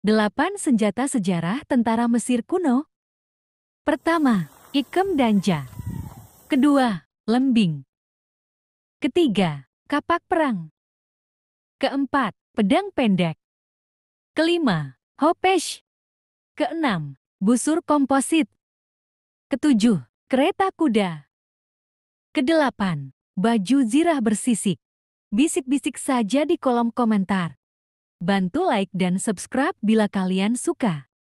8 Senjata Sejarah Tentara Mesir Kuno Pertama, Ikem Danja Kedua, Lembing Ketiga, Kapak Perang Keempat, Pedang Pendek Kelima, Hopesh Keenam, Busur Komposit Ketujuh, Kereta Kuda Kedelapan, Baju Zirah Bersisik Bisik-bisik saja di kolom komentar. Bantu like dan subscribe bila kalian suka.